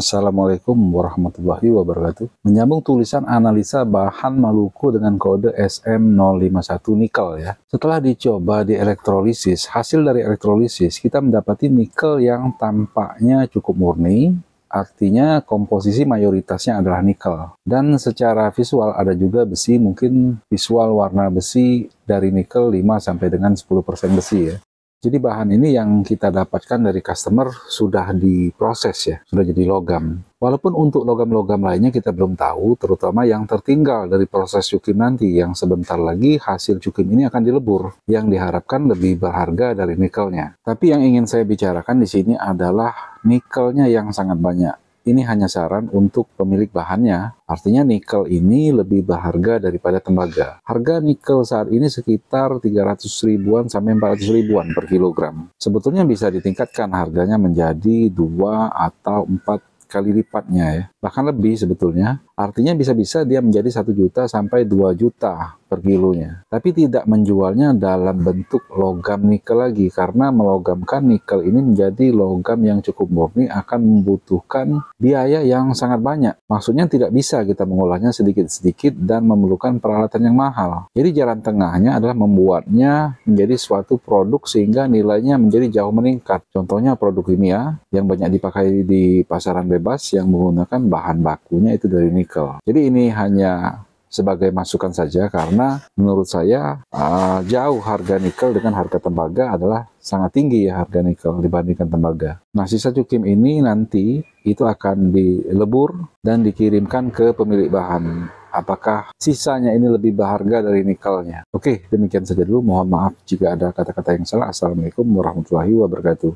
Assalamualaikum warahmatullahi wabarakatuh. Menyambung tulisan analisa bahan Maluku dengan kode SM051 nikel ya. Setelah dicoba di elektrolisis, hasil dari elektrolisis kita mendapati nikel yang tampaknya cukup murni, artinya komposisi mayoritasnya adalah nikel. Dan secara visual ada juga besi, mungkin visual warna besi dari nikel 5 sampai dengan 10% besi ya. Jadi bahan ini yang kita dapatkan dari customer sudah diproses ya, sudah jadi logam. Walaupun untuk logam-logam lainnya kita belum tahu, terutama yang tertinggal dari proses cukim nanti, yang sebentar lagi hasil cukim ini akan dilebur, yang diharapkan lebih berharga dari nikelnya. Tapi yang ingin saya bicarakan di sini adalah nikelnya yang sangat banyak ini hanya saran untuk pemilik bahannya. Artinya nikel ini lebih berharga daripada tembaga. Harga nikel saat ini sekitar 300 ribuan sampai 400 ribuan per kilogram. Sebetulnya bisa ditingkatkan harganya menjadi dua atau empat kali lipatnya ya. Bahkan lebih sebetulnya. Artinya bisa-bisa dia menjadi 1 juta sampai 2 juta per kilonya. Tapi tidak menjualnya dalam bentuk logam nikel lagi karena melogamkan nikel ini menjadi logam yang cukup murni akan membutuhkan biaya yang sangat banyak. Maksudnya tidak bisa kita mengolahnya sedikit-sedikit dan memerlukan peralatan yang mahal. Jadi jalan tengahnya adalah membuatnya menjadi suatu produk sehingga nilainya menjadi jauh meningkat. Contohnya produk kimia yang banyak dipakai di pasaran bebas yang menggunakan bahan bakunya itu dari nikel artikel. Jadi ini hanya sebagai masukan saja karena menurut saya uh, jauh harga nikel dengan harga tembaga adalah sangat tinggi ya harga nikel dibandingkan tembaga. Nah sisa cukim ini nanti itu akan dilebur dan dikirimkan ke pemilik bahan. Apakah sisanya ini lebih berharga dari nikelnya? Oke, demikian saja dulu. Mohon maaf jika ada kata-kata yang salah. Assalamualaikum warahmatullahi wabarakatuh.